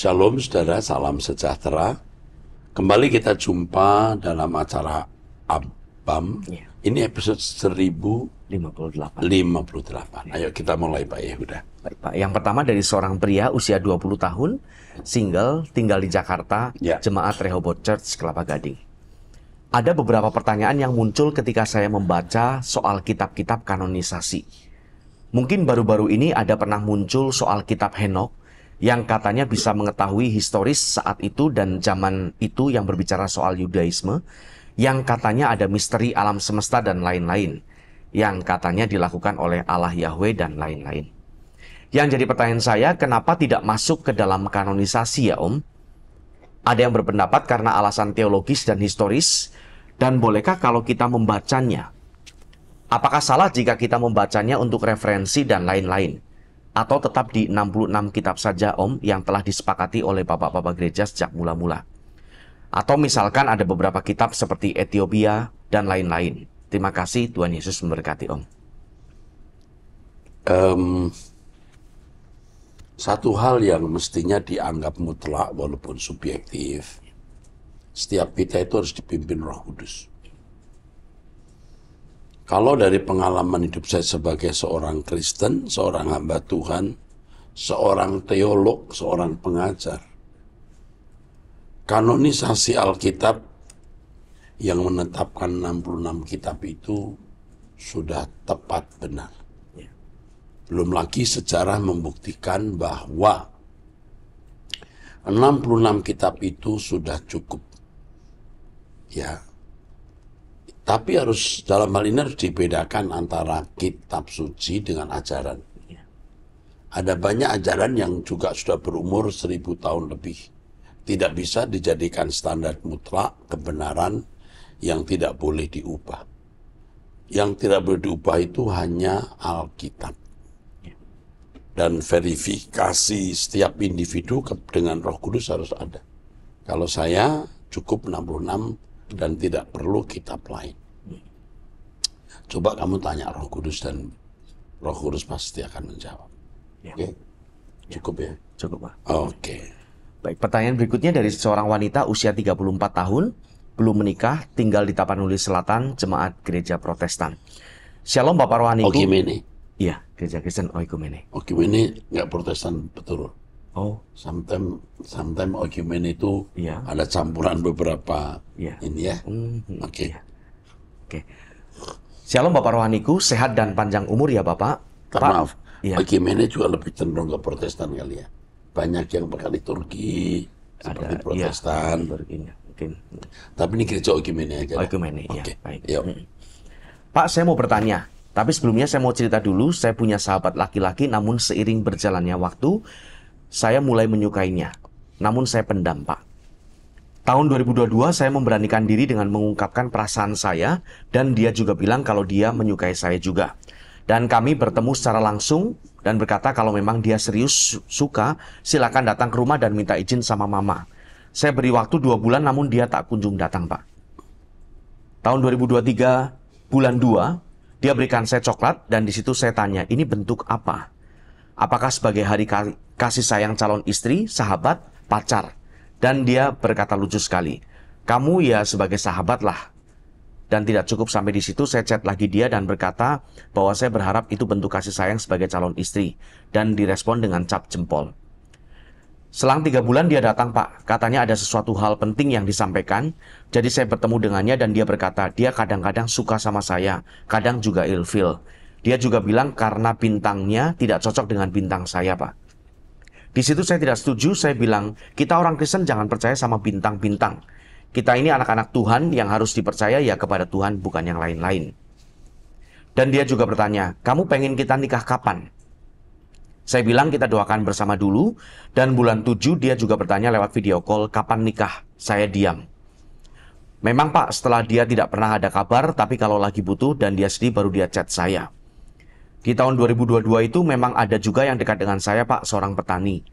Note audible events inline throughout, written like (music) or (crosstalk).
Shalom saudara, salam sejahtera. Kembali kita jumpa dalam acara Abam. Ya. Ini episode 1058. 58. Ya. Ayo kita mulai Pak Yehuda. Baik Pak, yang pertama dari seorang pria usia 20 tahun, single, tinggal di Jakarta, ya. jemaat Rehoboth Church, Kelapa Gading. Ada beberapa pertanyaan yang muncul ketika saya membaca soal kitab-kitab kanonisasi. Mungkin baru-baru ini ada pernah muncul soal kitab Henok yang katanya bisa mengetahui historis saat itu dan zaman itu yang berbicara soal Yudaisme, yang katanya ada misteri alam semesta dan lain-lain, yang katanya dilakukan oleh Allah Yahweh dan lain-lain. Yang jadi pertanyaan saya, kenapa tidak masuk ke dalam kanonisasi ya Om? Ada yang berpendapat karena alasan teologis dan historis, dan bolehkah kalau kita membacanya? Apakah salah jika kita membacanya untuk referensi dan lain-lain? atau tetap di 66 kitab saja Om yang telah disepakati oleh bapak-bapak gereja sejak mula-mula. Atau misalkan ada beberapa kitab seperti Ethiopia dan lain-lain. Terima kasih Tuhan Yesus memberkati Om. Um, satu hal yang mestinya dianggap mutlak walaupun subjektif, setiap kita itu harus dipimpin Roh Kudus. Kalau dari pengalaman hidup saya sebagai seorang Kristen, seorang hamba Tuhan, seorang teolog, seorang pengajar, kanonisasi Alkitab yang menetapkan 66 kitab itu sudah tepat benar. Ya. Belum lagi sejarah membuktikan bahwa 66 kitab itu sudah cukup. Ya, tapi harus dalam hal ini harus dibedakan antara kitab suci dengan ajaran. Iya. Ada banyak ajaran yang juga sudah berumur seribu tahun lebih. Tidak bisa dijadikan standar mutlak kebenaran yang tidak boleh diubah. Yang tidak boleh diubah itu hanya Alkitab. Iya. Dan verifikasi setiap individu dengan roh kudus harus ada. Kalau saya cukup 66 dan tidak perlu kitab lain. Coba kamu tanya Roh Kudus dan Roh Kudus pasti akan menjawab. Ya. Oke, okay? cukup ya. Cukup pak. Oke. Okay. Baik, pertanyaan berikutnya dari seorang wanita usia 34 tahun, belum menikah, tinggal di Tapanuli Selatan, jemaat gereja Protestan. Shalom Bapak Rohaniku. Oke, Iya, gereja Kristen Oikumene. Oke, ini nggak Protestan betul. Oh, sometimes sometimes argument itu ya. ada campuran beberapa ya. ini ya. Mm-hmm. Oke. Okay. Ya. Oke. Okay. Shalom Bapak Rohaniku, sehat dan panjang umur ya Bapak. Tak Pak, maaf. Ya. Argumentnya juga lebih cenderung ke Protestan kali ya. Banyak yang berkali Turki seperti ada, iya. Protestan. Ya, Turkinya. Mungkin. Tapi ini gereja argumentnya aja. Argumentnya. Iya. Oke. Okay. Ya, baik. Yuk. Hmm. Pak, saya mau bertanya. Tapi sebelumnya saya mau cerita dulu, saya punya sahabat laki-laki namun seiring berjalannya waktu, saya mulai menyukainya. Namun saya pendam, Pak. Tahun 2022 saya memberanikan diri dengan mengungkapkan perasaan saya dan dia juga bilang kalau dia menyukai saya juga. Dan kami bertemu secara langsung dan berkata kalau memang dia serius suka, silakan datang ke rumah dan minta izin sama mama. Saya beri waktu dua bulan namun dia tak kunjung datang, Pak. Tahun 2023, bulan 2, dia berikan saya coklat dan di situ saya tanya, ini bentuk apa? apakah sebagai hari kasih sayang calon istri, sahabat, pacar. Dan dia berkata lucu sekali, kamu ya sebagai sahabat lah. Dan tidak cukup sampai di situ, saya chat lagi dia dan berkata bahwa saya berharap itu bentuk kasih sayang sebagai calon istri. Dan direspon dengan cap jempol. Selang tiga bulan dia datang pak, katanya ada sesuatu hal penting yang disampaikan. Jadi saya bertemu dengannya dan dia berkata, dia kadang-kadang suka sama saya, kadang juga ilfil. Dia juga bilang karena bintangnya tidak cocok dengan bintang saya, Pak. Di situ saya tidak setuju, saya bilang, kita orang Kristen jangan percaya sama bintang-bintang. Kita ini anak-anak Tuhan yang harus dipercaya ya kepada Tuhan, bukan yang lain-lain. Dan dia juga bertanya, kamu pengen kita nikah kapan? Saya bilang kita doakan bersama dulu, dan bulan 7 dia juga bertanya lewat video call, kapan nikah? Saya diam. Memang Pak, setelah dia tidak pernah ada kabar, tapi kalau lagi butuh dan dia sedih baru dia chat saya. Di tahun 2022 itu memang ada juga yang dekat dengan saya Pak, seorang petani.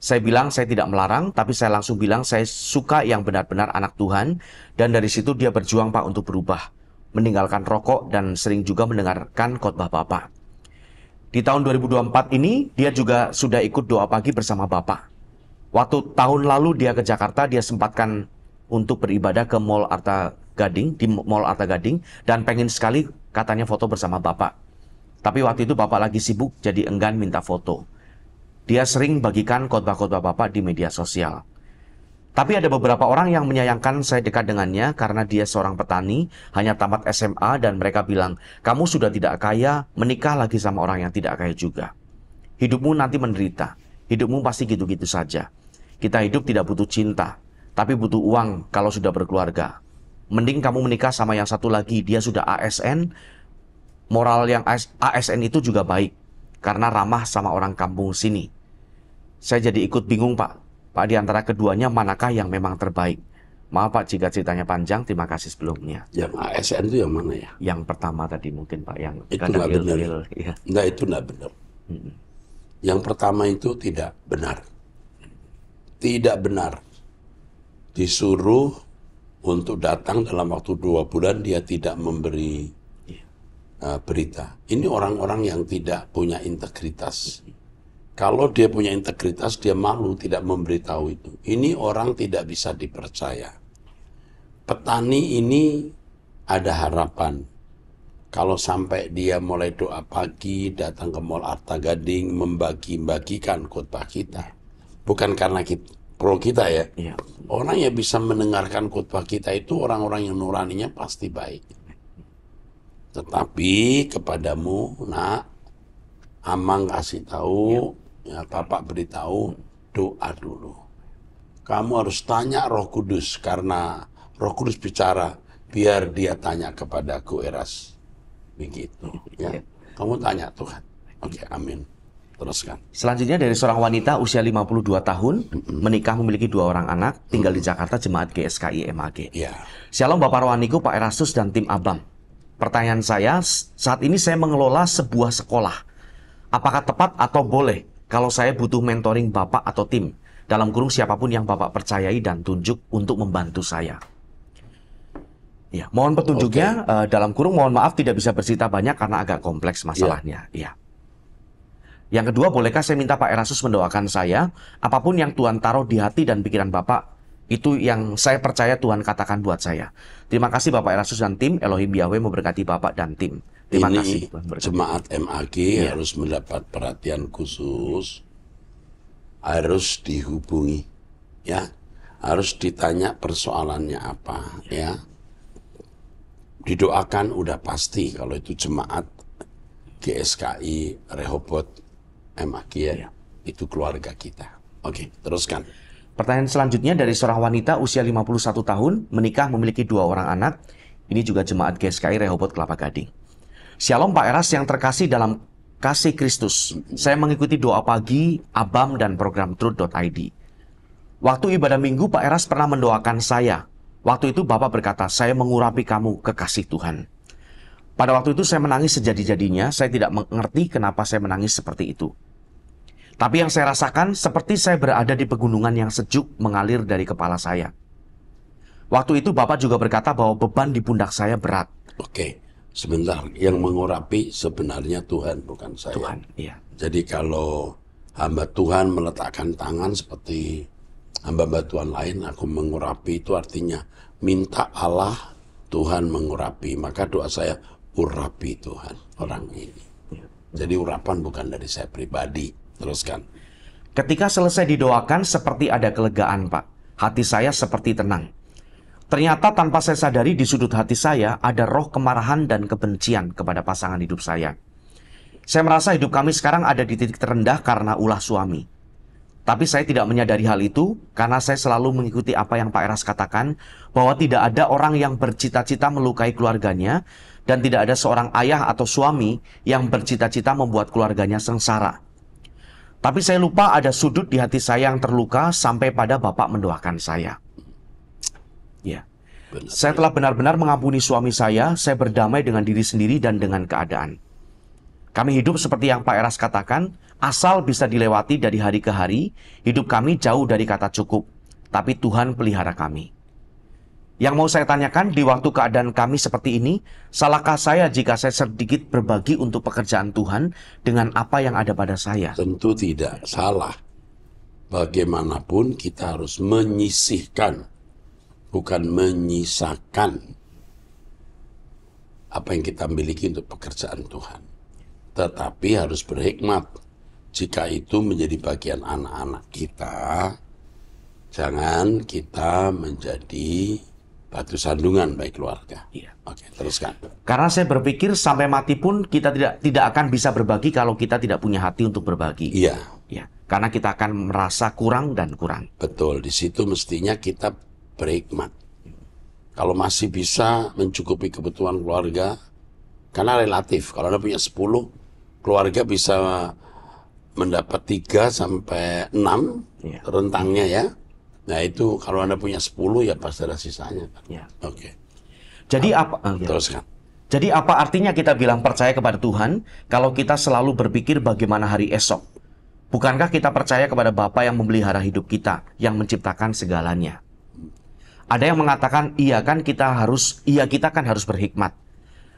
Saya bilang saya tidak melarang, tapi saya langsung bilang saya suka yang benar-benar anak Tuhan. Dan dari situ dia berjuang Pak untuk berubah. Meninggalkan rokok dan sering juga mendengarkan khotbah Bapak. Di tahun 2024 ini, dia juga sudah ikut doa pagi bersama Bapak. Waktu tahun lalu dia ke Jakarta, dia sempatkan untuk beribadah ke Mall Arta Gading, di Mall Arta Gading, dan pengen sekali katanya foto bersama Bapak. Tapi waktu itu Bapak lagi sibuk jadi enggan minta foto. Dia sering bagikan khotbah-khotbah Bapak di media sosial. Tapi ada beberapa orang yang menyayangkan saya dekat dengannya karena dia seorang petani, hanya tamat SMA dan mereka bilang, kamu sudah tidak kaya, menikah lagi sama orang yang tidak kaya juga. Hidupmu nanti menderita, hidupmu pasti gitu-gitu saja. Kita hidup tidak butuh cinta, tapi butuh uang kalau sudah berkeluarga. Mending kamu menikah sama yang satu lagi, dia sudah ASN, Moral yang ASN itu juga baik, karena ramah sama orang kampung sini. Saya jadi ikut bingung Pak, Pak di antara keduanya manakah yang memang terbaik? Maaf Pak jika ceritanya panjang, terima kasih sebelumnya. Yang ASN itu yang mana ya? Yang pertama tadi mungkin Pak, yang itu nggak benar. Iya. nggak itu nggak benar. Hmm. Yang pertama itu tidak benar. Tidak benar. Disuruh untuk datang dalam waktu dua bulan dia tidak memberi Eh, berita. Ini orang-orang yang tidak punya integritas. Kalau dia punya integritas, dia malu tidak memberitahu itu. Ini orang tidak bisa dipercaya. Petani ini ada harapan. Kalau sampai dia mulai doa pagi, datang ke Mall Arta Gading, membagi-bagikan khutbah kita. Bukan karena kita, pro kita ya. Iya. Orang yang bisa mendengarkan khutbah kita itu orang-orang yang nuraninya pasti baik tetapi kepadamu nak Amang kasih tahu ya, ya Bapak beritahu doa dulu. Kamu harus tanya Roh Kudus karena Roh Kudus bicara biar dia tanya kepadaku Eras. Begitu ya. ya. Kamu tanya Tuhan. Oke, okay, amin. Teruskan. Selanjutnya dari seorang wanita usia 52 tahun, mm-hmm. menikah memiliki dua orang anak, tinggal mm-hmm. di Jakarta jemaat GSKI MAG. Yeah. Shalom Bapak Rohaniku, Pak Erasus dan tim Abang. Pertanyaan saya, saat ini saya mengelola sebuah sekolah. Apakah tepat atau boleh kalau saya butuh mentoring Bapak atau tim? Dalam kurung siapapun yang Bapak percayai dan tunjuk untuk membantu saya. Ya, mohon petunjuknya okay. uh, eh, dalam kurung mohon maaf tidak bisa bercerita banyak karena agak kompleks iya. masalahnya. Ya. Yang kedua, bolehkah saya minta Pak Erasus mendoakan saya apapun yang Tuhan taruh di hati dan pikiran Bapak itu yang saya percaya Tuhan katakan buat saya. Terima kasih Bapak Erasus dan tim. Elohim Yahweh memberkati Bapak dan tim. Terima Ini kasih. Tuhan jemaat MAG ya. harus mendapat perhatian khusus. Harus dihubungi. Ya. Harus ditanya persoalannya apa, ya. Didoakan udah pasti kalau itu jemaat GSKI Rehobot MAG ya. ya. Itu keluarga kita. Oke, okay, teruskan. Pertanyaan selanjutnya dari seorang wanita usia 51 tahun, menikah memiliki dua orang anak. Ini juga jemaat GSKI Rehobot Kelapa Gading. Shalom Pak Eras yang terkasih dalam kasih Kristus. Saya mengikuti doa pagi, abam, dan program truth.id. Waktu ibadah minggu Pak Eras pernah mendoakan saya. Waktu itu Bapak berkata, saya mengurapi kamu kekasih Tuhan. Pada waktu itu saya menangis sejadi-jadinya, saya tidak mengerti kenapa saya menangis seperti itu. Tapi yang saya rasakan seperti saya berada di pegunungan yang sejuk mengalir dari kepala saya. Waktu itu Bapak juga berkata bahwa beban di pundak saya berat. Oke, sebentar. Yang mengurapi sebenarnya Tuhan bukan saya. Tuhan, iya. Jadi kalau hamba Tuhan meletakkan tangan seperti hamba-hamba Tuhan lain, aku mengurapi itu artinya minta Allah Tuhan mengurapi. Maka doa saya urapi Tuhan orang ini. Iya. Jadi urapan bukan dari saya pribadi, Teruskan. Ketika selesai didoakan seperti ada kelegaan, Pak. Hati saya seperti tenang. Ternyata tanpa saya sadari di sudut hati saya ada roh kemarahan dan kebencian kepada pasangan hidup saya. Saya merasa hidup kami sekarang ada di titik terendah karena ulah suami. Tapi saya tidak menyadari hal itu karena saya selalu mengikuti apa yang Pak Eras katakan bahwa tidak ada orang yang bercita-cita melukai keluarganya dan tidak ada seorang ayah atau suami yang bercita-cita membuat keluarganya sengsara. Tapi saya lupa ada sudut di hati saya yang terluka sampai pada Bapak mendoakan saya. Ya. Saya telah benar-benar mengampuni suami saya, saya berdamai dengan diri sendiri dan dengan keadaan. Kami hidup seperti yang Pak Eras katakan, asal bisa dilewati dari hari ke hari, hidup kami jauh dari kata cukup, tapi Tuhan pelihara kami. Yang mau saya tanyakan di waktu keadaan kami seperti ini, salahkah saya jika saya sedikit berbagi untuk pekerjaan Tuhan dengan apa yang ada pada saya? Tentu tidak salah. Bagaimanapun kita harus menyisihkan, bukan menyisakan apa yang kita miliki untuk pekerjaan Tuhan. Tetapi harus berhikmat jika itu menjadi bagian anak-anak kita, jangan kita menjadi batu sandungan baik keluarga. Iya. Oke, teruskan. Karena saya berpikir sampai mati pun kita tidak tidak akan bisa berbagi kalau kita tidak punya hati untuk berbagi. Iya. Iya. Karena kita akan merasa kurang dan kurang. Betul. Di situ mestinya kita berhikmat. Kalau masih bisa mencukupi kebutuhan keluarga, karena relatif. Kalau Anda punya 10, keluarga bisa mendapat 3 sampai 6 iya. rentangnya ya Nah itu kalau anda punya 10 ya pasti ada sisanya. Ya. Oke. Okay. Jadi apa? Oh, ya. Teruskan. Jadi apa artinya kita bilang percaya kepada Tuhan kalau kita selalu berpikir bagaimana hari esok? Bukankah kita percaya kepada Bapa yang memelihara hidup kita, yang menciptakan segalanya? Ada yang mengatakan, iya kan kita harus, iya kita kan harus berhikmat.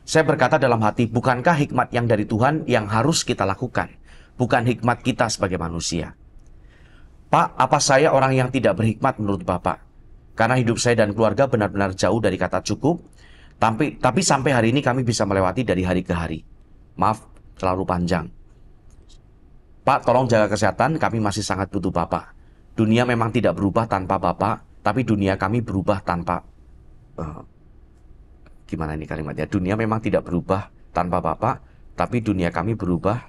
Saya berkata dalam hati, bukankah hikmat yang dari Tuhan yang harus kita lakukan? Bukan hikmat kita sebagai manusia. Pak, apa saya orang yang tidak berhikmat menurut Bapak? Karena hidup saya dan keluarga benar-benar jauh dari kata cukup. Tapi, tapi sampai hari ini kami bisa melewati dari hari ke hari. Maaf, terlalu panjang. Pak, tolong jaga kesehatan, kami masih sangat butuh Bapak. Dunia memang tidak berubah tanpa Bapak, tapi dunia kami berubah tanpa... Uh, gimana ini kalimatnya? Dunia memang tidak berubah tanpa Bapak, tapi dunia kami berubah...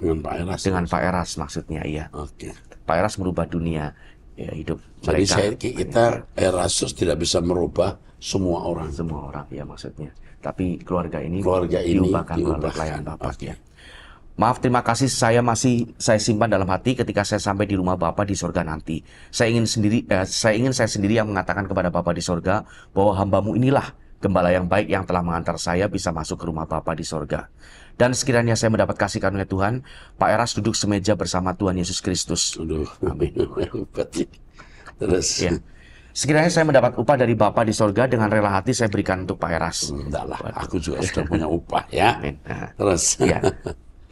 Dengan Pak Eras. Dengan Pak Eras maksudnya, iya. Oke. Okay. Pak Eras merubah dunia ya, hidup Jadi mereka. Jadi kita eh, Erasus tidak bisa merubah semua orang. Semua orang ya maksudnya. Tapi keluarga ini keluarga ini diubahkan oleh pelayanan Bapak okay. ya. Maaf, terima kasih. Saya masih saya simpan dalam hati ketika saya sampai di rumah bapak di sorga nanti. Saya ingin sendiri, eh, saya ingin saya sendiri yang mengatakan kepada bapak di sorga bahwa hambamu inilah gembala yang baik yang telah mengantar saya bisa masuk ke rumah bapak di sorga. Dan sekiranya saya mendapat kasih karunia Tuhan, Pak Eras duduk semeja bersama Tuhan Yesus Kristus. amin. (laughs) Terus. Ya. Sekiranya saya mendapat upah dari Bapa di sorga dengan rela hati saya berikan untuk Pak Eras. lah, aku juga sudah punya upah ya. Amin. Nah. Terus. Ya.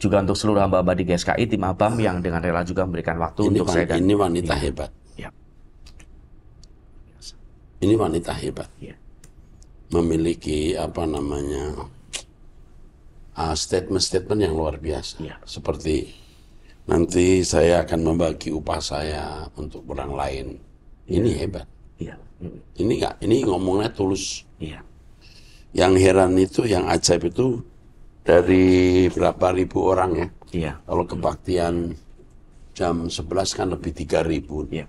Juga untuk seluruh hamba-hamba di GSKI, tim Abam yang dengan rela juga memberikan waktu ini untuk saya. Dan, ini wanita ini. Iya. hebat. Ya. Ini wanita hebat. Ya. Memiliki apa namanya Ah, statement-statement yang luar biasa. Ya. Seperti nanti saya akan membagi upah saya untuk orang lain. Ya. Ini hebat. Ya. Ini enggak, ini ngomongnya tulus. Ya. Yang heran itu, yang ajaib itu dari berapa ribu orang ya. ya. Kalau kebaktian jam 11 kan lebih 3000 ribu. Ya.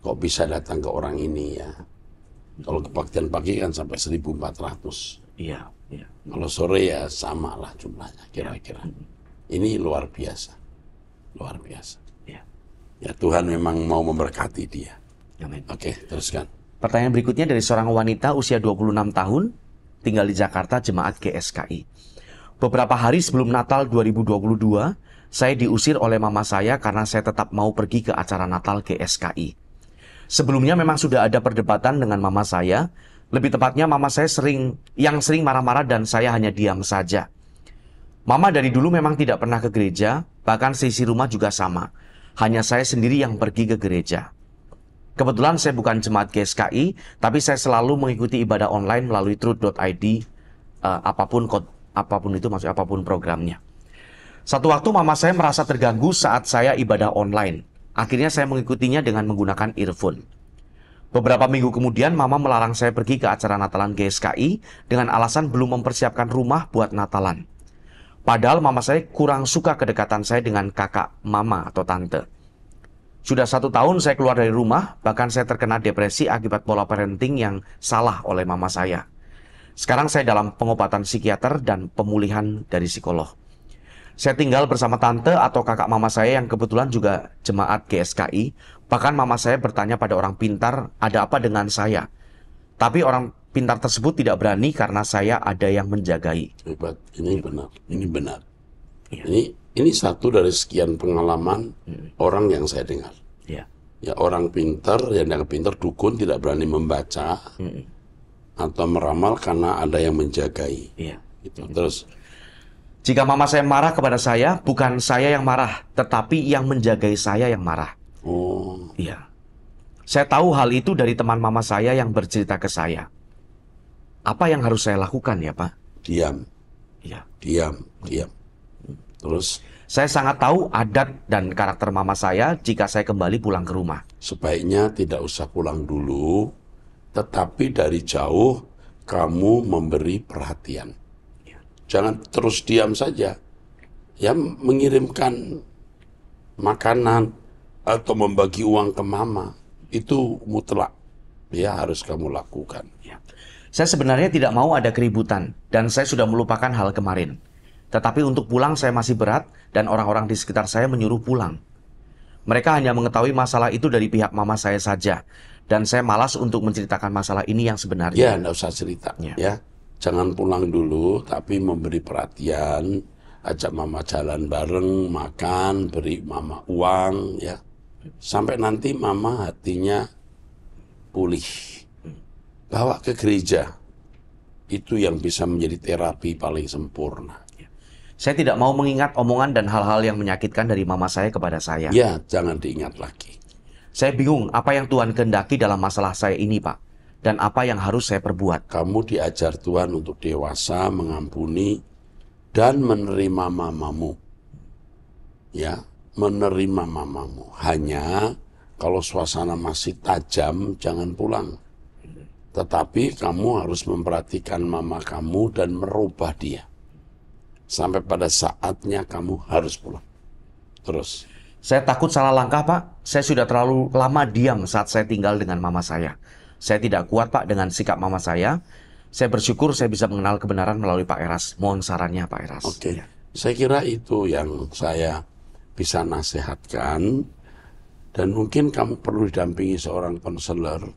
Kok bisa datang ke orang ini ya? Kalau kebaktian pagi kan sampai 1400. Iya. Ya. Kalau sore ya sama lah jumlahnya ya. kira-kira. Ya. Ini luar biasa, luar biasa. Ya. ya Tuhan memang mau memberkati dia. Amin. Oke, teruskan. Pertanyaan berikutnya dari seorang wanita usia 26 tahun, tinggal di Jakarta, jemaat GSKI. Beberapa hari sebelum Natal 2022, saya diusir oleh mama saya karena saya tetap mau pergi ke acara Natal GSKI. Sebelumnya memang sudah ada perdebatan dengan mama saya lebih tepatnya mama saya sering yang sering marah-marah dan saya hanya diam saja. Mama dari dulu memang tidak pernah ke gereja, bahkan sisi rumah juga sama. Hanya saya sendiri yang pergi ke gereja. Kebetulan saya bukan jemaat GSKI, tapi saya selalu mengikuti ibadah online melalui truth.id uh, eh, apapun kod, apapun itu maksud apapun programnya. Satu waktu mama saya merasa terganggu saat saya ibadah online. Akhirnya saya mengikutinya dengan menggunakan earphone. Beberapa minggu kemudian, Mama melarang saya pergi ke acara Natalan GSKI dengan alasan belum mempersiapkan rumah buat Natalan. Padahal Mama saya kurang suka kedekatan saya dengan kakak Mama atau Tante. Sudah satu tahun saya keluar dari rumah, bahkan saya terkena depresi akibat pola parenting yang salah oleh Mama saya. Sekarang saya dalam pengobatan psikiater dan pemulihan dari psikolog. Saya tinggal bersama tante atau kakak mama saya yang kebetulan juga jemaat GSKI Bahkan mama saya bertanya pada orang pintar, ada apa dengan saya? Tapi orang pintar tersebut tidak berani karena saya ada yang menjagai. Hebat, ini benar, ini benar. Ya. Ini ini satu dari sekian pengalaman hmm. orang yang saya dengar. Ya. Ya orang pintar, yang yang pintar dukun tidak berani membaca hmm. atau meramal karena ada yang menjagai. Ya. Gitu. Terus jika mama saya marah kepada saya, bukan saya yang marah, tetapi yang menjagai saya yang marah. Oh. Iya. Saya tahu hal itu dari teman mama saya yang bercerita ke saya. Apa yang harus saya lakukan ya, Pak? Diam. Iya. Diam, diam. Terus? Saya sangat tahu adat dan karakter mama saya jika saya kembali pulang ke rumah. Sebaiknya tidak usah pulang dulu, tetapi dari jauh kamu memberi perhatian. Ya. Jangan terus diam saja. Ya, mengirimkan makanan, atau membagi uang ke mama itu mutlak ya harus kamu lakukan. Ya. Saya sebenarnya tidak mau ada keributan dan saya sudah melupakan hal kemarin. Tetapi untuk pulang saya masih berat dan orang-orang di sekitar saya menyuruh pulang. Mereka hanya mengetahui masalah itu dari pihak mama saya saja. Dan saya malas untuk menceritakan masalah ini yang sebenarnya. Ya, nggak usah ceritanya ya. Jangan pulang dulu, tapi memberi perhatian. Ajak mama jalan bareng, makan, beri mama uang, ya sampai nanti mama hatinya pulih. Bawa ke gereja. Itu yang bisa menjadi terapi paling sempurna. Ya. Saya tidak mau mengingat omongan dan hal-hal yang menyakitkan dari mama saya kepada saya. Ya, jangan diingat lagi. Saya bingung apa yang Tuhan kehendaki dalam masalah saya ini, Pak. Dan apa yang harus saya perbuat. Kamu diajar Tuhan untuk dewasa, mengampuni, dan menerima mamamu. Ya, menerima mamamu. Hanya kalau suasana masih tajam, jangan pulang. Tetapi kamu harus memperhatikan mama kamu dan merubah dia. Sampai pada saatnya kamu harus pulang. Terus. Saya takut salah langkah, Pak. Saya sudah terlalu lama diam saat saya tinggal dengan mama saya. Saya tidak kuat, Pak, dengan sikap mama saya. Saya bersyukur saya bisa mengenal kebenaran melalui Pak Eras. Mohon sarannya, Pak Eras. Oke. Okay. Ya. Saya kira itu yang saya bisa nasihatkan dan mungkin kamu perlu didampingi seorang konselor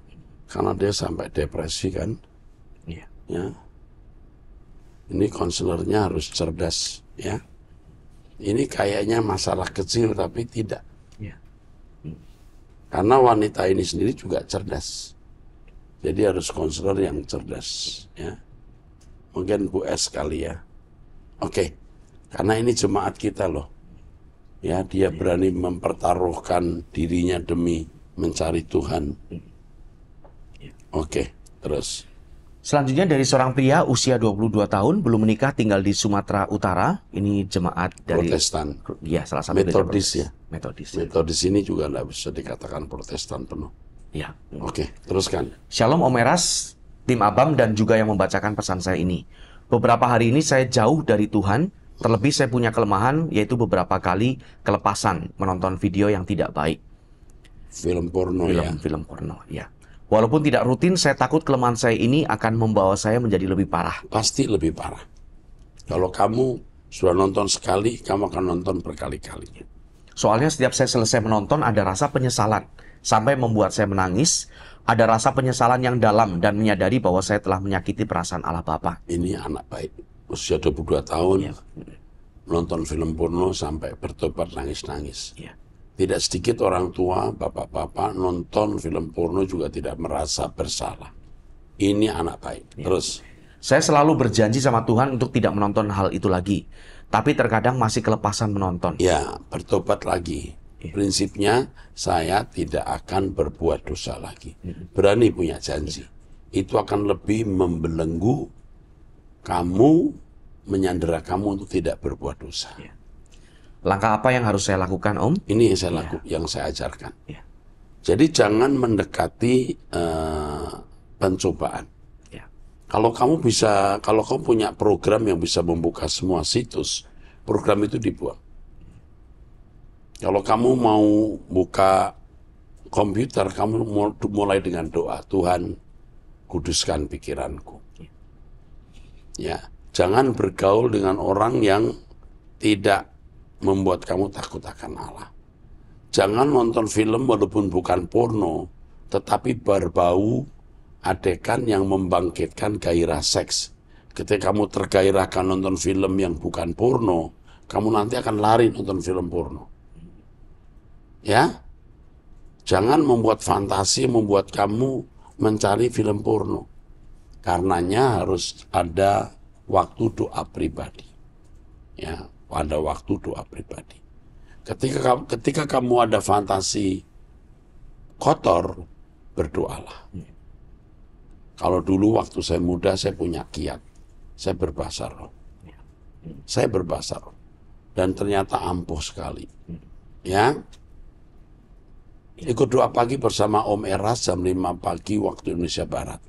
karena dia sampai depresi kan iya. ya ini konselornya harus cerdas ya ini kayaknya masalah kecil tapi tidak iya. Hmm. karena wanita ini sendiri juga cerdas jadi harus konselor yang cerdas ya mungkin Bu S kali ya oke karena ini jemaat kita loh ya dia berani mempertaruhkan dirinya demi mencari Tuhan. Oke, okay, terus. Selanjutnya dari seorang pria usia 22 tahun belum menikah tinggal di Sumatera Utara. Ini jemaat dari Protestan. Ya, salah satu Metodis ya. Metodis. Metodis ini juga tidak bisa dikatakan Protestan penuh. Ya. Oke, okay, teruskan. Shalom Omeras, tim Abam dan juga yang membacakan pesan saya ini. Beberapa hari ini saya jauh dari Tuhan Terlebih saya punya kelemahan yaitu beberapa kali kelepasan menonton video yang tidak baik. Film porno film, ya. Film porno ya. Walaupun tidak rutin, saya takut kelemahan saya ini akan membawa saya menjadi lebih parah. Pasti lebih parah. Kalau kamu sudah nonton sekali, kamu akan nonton berkali-kali. Soalnya setiap saya selesai menonton ada rasa penyesalan sampai membuat saya menangis, ada rasa penyesalan yang dalam dan menyadari bahwa saya telah menyakiti perasaan Allah Bapa. Ini anak baik usia 22 tahun yeah. nonton film porno sampai bertobat nangis-nangis. Yeah. Tidak sedikit orang tua, bapak-bapak nonton film porno juga tidak merasa bersalah. Ini anak baik. Yeah. Terus saya selalu berjanji sama Tuhan untuk tidak menonton hal itu lagi. Tapi terkadang masih kelepasan menonton. Ya, bertobat lagi. Ya. Prinsipnya saya tidak akan berbuat dosa lagi. Iya. Berani punya janji. Itu akan lebih membelenggu kamu menyandera kamu untuk tidak berbuat dosa. Ya. Langkah apa yang harus saya lakukan, Om? Ini yang saya ya. laku, ya. yang saya ajarkan. Ya. Jadi jangan mendekati uh, pencobaan. Ya. Kalau kamu bisa, kalau kamu punya program yang bisa membuka semua situs, program itu dibuat. Kalau kamu mau buka komputer, kamu mulai dengan doa, Tuhan, kuduskan pikiranku. Ya, jangan bergaul dengan orang yang tidak membuat kamu takut akan Allah. Jangan nonton film walaupun bukan porno, tetapi berbau adegan yang membangkitkan gairah seks. Ketika kamu tergairahkan nonton film yang bukan porno, kamu nanti akan lari nonton film porno. Ya? Jangan membuat fantasi membuat kamu mencari film porno. Karenanya harus ada waktu doa pribadi. Ya, ada waktu doa pribadi. Ketika ketika kamu ada fantasi kotor, berdoalah. Kalau dulu waktu saya muda saya punya kiat. Saya berbahasa roh. Saya berbahasa roh. Dan ternyata ampuh sekali. Hmm. Ya. Ikut doa pagi bersama Om Eras jam 5 pagi waktu Indonesia Barat.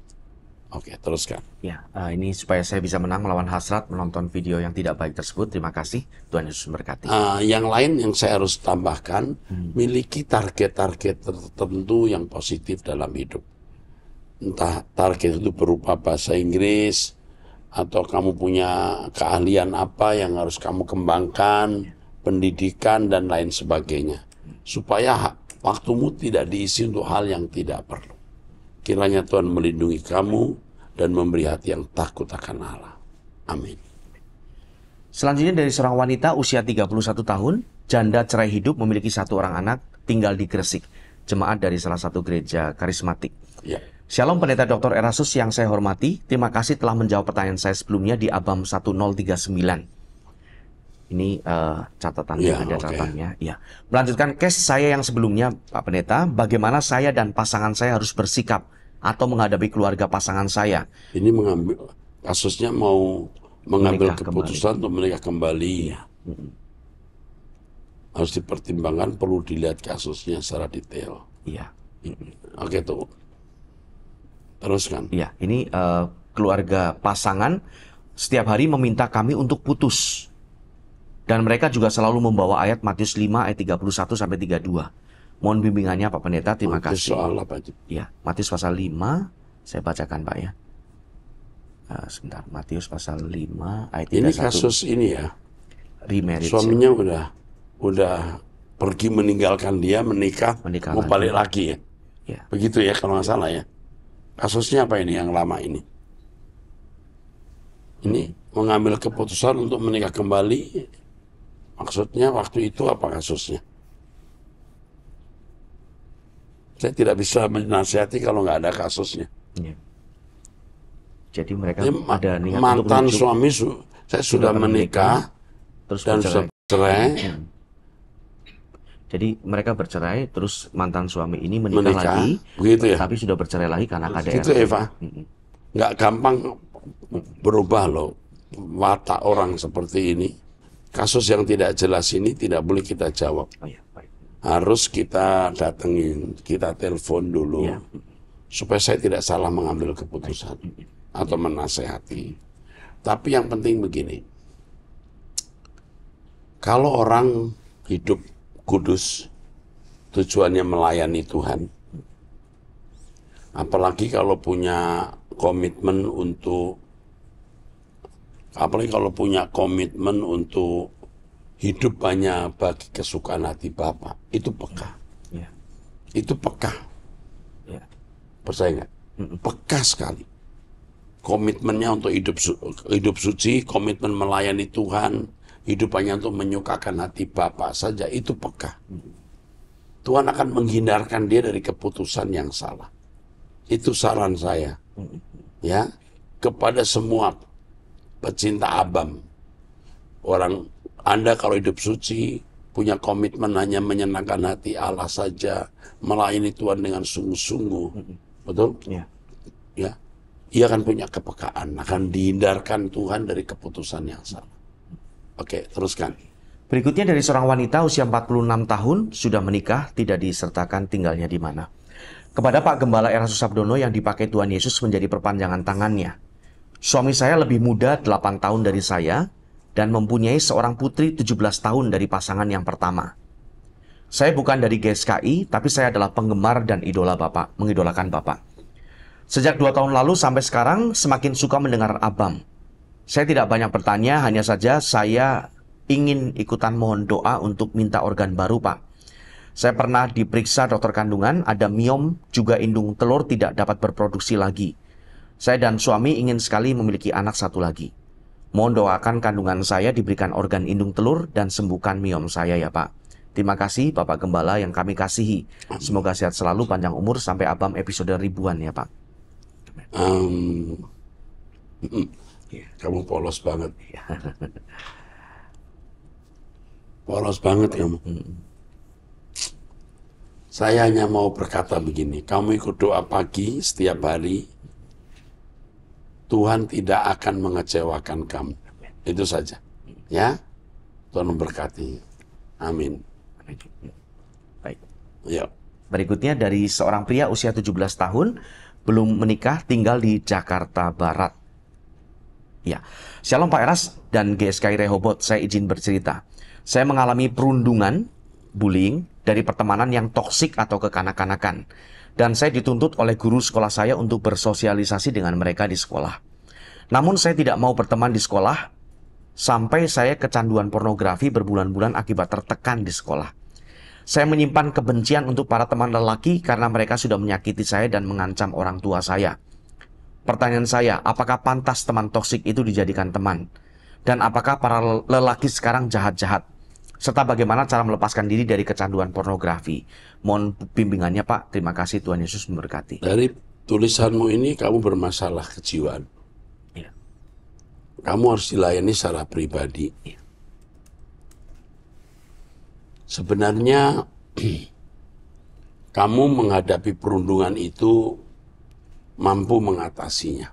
Oke, teruskan. Ya, uh, ini supaya saya bisa menang melawan hasrat menonton video yang tidak baik tersebut. Terima kasih, Tuhan Yesus memberkati. Uh, yang lain yang saya harus tambahkan, hmm. miliki target-target tertentu yang positif dalam hidup. Entah target itu berupa bahasa Inggris, atau kamu punya keahlian apa yang harus kamu kembangkan, ya. pendidikan, dan lain sebagainya. Supaya waktumu tidak diisi untuk hal yang tidak perlu. Kiranya Tuhan melindungi kamu dan memberi hati yang takut akan Allah. Amin. Selanjutnya dari seorang wanita usia 31 tahun, janda cerai hidup memiliki satu orang anak, tinggal di Gresik, jemaat dari salah satu gereja karismatik. Ya. Shalom Pendeta Dr. Erasus yang saya hormati, terima kasih telah menjawab pertanyaan saya sebelumnya di Abam 1039. Ini uh, catatan ya, ada okay. catatannya. Ya, melanjutkan case saya yang sebelumnya, Pak Pendeta. Bagaimana saya dan pasangan saya harus bersikap atau menghadapi keluarga pasangan saya? Ini mengambil kasusnya mau mengambil menikah keputusan kembali. untuk menikah kembali. Ya. Hmm. Harus dipertimbangkan, perlu dilihat kasusnya secara detail. Iya. Hmm. Oke tuh. Teruskan. Iya, ini uh, keluarga pasangan setiap hari meminta kami untuk putus dan mereka juga selalu membawa ayat Matius 5 ayat 31 sampai 32. Mohon bimbingannya Pak Pendeta, terima Matius kasih. soal apa itu? Ya, Matius pasal 5, saya bacakan Pak ya. Uh, sebentar, Matius pasal 5 ayat 31. Ini kasus ini ya. Remarriage. Suaminya ya. udah udah pergi meninggalkan dia, menikah, menikah mau balik lagi ya. ya. Begitu ya kalau nggak salah ya. Kasusnya apa ini yang lama ini? Ini mengambil keputusan untuk menikah kembali Maksudnya waktu itu apa kasusnya? Saya tidak bisa menasihati kalau nggak ada kasusnya. Ya. Jadi mereka ya, ada niat mantan untuk suami su saya sudah, menikah, menikah terus dan bercerai. bercerai. Hmm. Jadi mereka bercerai terus mantan suami ini menikah, menikah lagi, begitu ya. Tapi sudah bercerai lagi karena ada itu Eva. Hmm. hmm. gampang berubah loh watak orang seperti ini kasus yang tidak jelas ini tidak boleh kita jawab. Oh, ya, baik. Harus kita datengin, kita telepon dulu. Ya. Supaya saya tidak salah mengambil keputusan baik. atau menasehati. Tapi yang penting begini. Kalau orang hidup kudus, tujuannya melayani Tuhan. Apalagi kalau punya komitmen untuk apalagi kalau punya komitmen untuk hidup hanya bagi kesukaan hati Bapak, itu peka. Ya. Itu peka. Ya. Percaya nggak? Peka sekali. Komitmennya untuk hidup hidup suci, komitmen melayani Tuhan, hidup hanya untuk menyukakan hati Bapak saja, itu peka. Tuhan akan menghindarkan dia dari keputusan yang salah. Itu saran saya. Ya, kepada semua pecinta abam. Orang Anda kalau hidup suci, punya komitmen hanya menyenangkan hati Allah saja, melayani Tuhan dengan sungguh-sungguh. Betul? Ya. ya. Ia akan punya kepekaan, akan dihindarkan Tuhan dari keputusan yang salah. Oke, teruskan. Berikutnya dari seorang wanita usia 46 tahun, sudah menikah, tidak disertakan tinggalnya di mana. Kepada Pak Gembala Erasus Sabdono yang dipakai Tuhan Yesus menjadi perpanjangan tangannya, Suami saya lebih muda 8 tahun dari saya dan mempunyai seorang putri 17 tahun dari pasangan yang pertama. Saya bukan dari GSKI, tapi saya adalah penggemar dan idola Bapak, mengidolakan Bapak. Sejak dua tahun lalu sampai sekarang, semakin suka mendengar Abam. Saya tidak banyak bertanya, hanya saja saya ingin ikutan mohon doa untuk minta organ baru, Pak. Saya pernah diperiksa dokter kandungan, ada miom, juga indung telur tidak dapat berproduksi lagi. Saya dan suami ingin sekali memiliki anak satu lagi. Mohon doakan kandungan saya diberikan organ indung telur dan sembuhkan miom saya ya Pak. Terima kasih Bapak Gembala yang kami kasihi. Semoga sehat selalu, panjang umur sampai abam episode ribuan ya Pak. Um, kamu polos banget. Iya. (laughs) polos banget kamu. Saya hanya mau berkata begini, kamu ikut doa pagi setiap hari, Tuhan tidak akan mengecewakan kamu. Itu saja. Ya. Tuhan memberkati. Amin. Baik. Ya. Berikutnya dari seorang pria usia 17 tahun, belum menikah, tinggal di Jakarta Barat. Ya. Shalom Pak Eras dan GSKI Rehobot, saya izin bercerita. Saya mengalami perundungan, bullying, dari pertemanan yang toksik atau kekanak-kanakan dan saya dituntut oleh guru sekolah saya untuk bersosialisasi dengan mereka di sekolah. Namun saya tidak mau berteman di sekolah sampai saya kecanduan pornografi berbulan-bulan akibat tertekan di sekolah. Saya menyimpan kebencian untuk para teman lelaki karena mereka sudah menyakiti saya dan mengancam orang tua saya. Pertanyaan saya, apakah pantas teman toksik itu dijadikan teman? Dan apakah para lelaki sekarang jahat-jahat? serta bagaimana cara melepaskan diri dari kecanduan pornografi. Mohon bimbingannya Pak. Terima kasih Tuhan Yesus memberkati. Dari tulisanmu ini kamu bermasalah kejiwaan. Ya. Kamu harus dilayani secara pribadi. Ya. Sebenarnya (clears throat) kamu menghadapi perundungan itu mampu mengatasinya.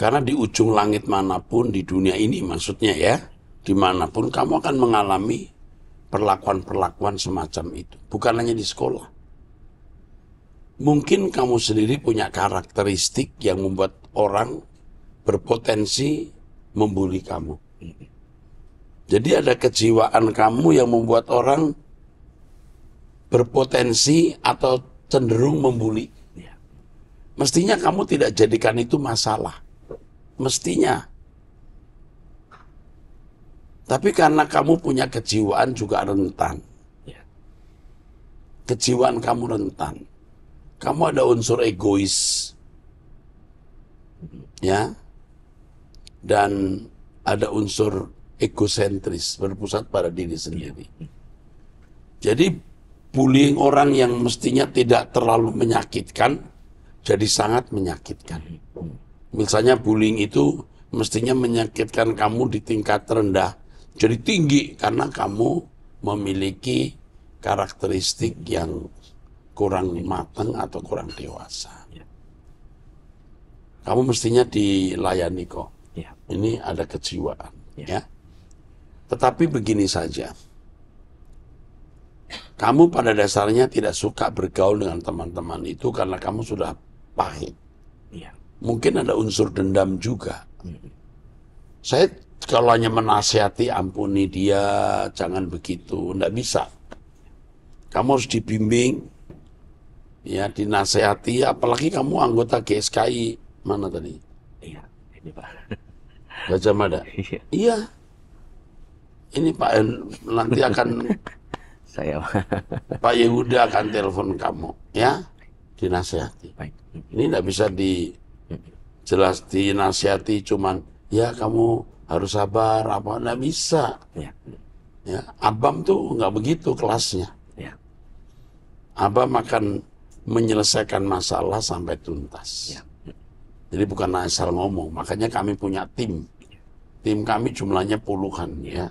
Karena di ujung langit manapun di dunia ini maksudnya ya, dimanapun kamu akan mengalami perlakuan-perlakuan semacam itu. Bukan hanya di sekolah. Mungkin kamu sendiri punya karakteristik yang membuat orang berpotensi membuli kamu. Jadi ada kejiwaan kamu yang membuat orang berpotensi atau cenderung membuli. Ya. Mestinya kamu tidak jadikan itu masalah. Mestinya tapi karena kamu punya kejiwaan juga rentan. Ya. Kejiwaan kamu rentan. Kamu ada unsur egois. Ya. Dan ada unsur egosentris, berpusat pada diri ya. sendiri. Jadi bullying orang yang mestinya tidak terlalu menyakitkan jadi sangat menyakitkan. Hmm. Misalnya bullying itu mestinya menyakitkan kamu di tingkat rendah jadi tinggi karena kamu memiliki karakteristik yang kurang matang atau kurang dewasa. Ya. Kamu mestinya dilayani kok. Ya. Ini ada kejiwaan, ya. ya. Tetapi begini saja. Kamu pada dasarnya tidak suka bergaul dengan teman-teman itu karena kamu sudah pahit. Mungkin ada unsur dendam juga. Hmm. Saya kalau hanya menasihati, ampuni dia, jangan begitu. Tidak bisa. Kamu harus dibimbing, ya dinasehati, apalagi kamu anggota GSKI. Mana tadi? Iya, ini Pak. Gajah Mada? Iya. iya. Ini Pak, eh, nanti akan... (laughs) Saya, Pak Yehuda akan telepon kamu, ya. Dinasehati. Ini tidak bisa di jelas dinasehati cuman ya kamu harus sabar apa nggak bisa ya. ya abam tuh nggak begitu kelasnya ya. abam akan menyelesaikan masalah sampai tuntas ya. jadi bukan asal ngomong makanya kami punya tim tim kami jumlahnya puluhan ya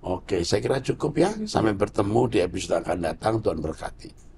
oke saya kira cukup ya sampai bertemu di episode akan datang Tuhan berkati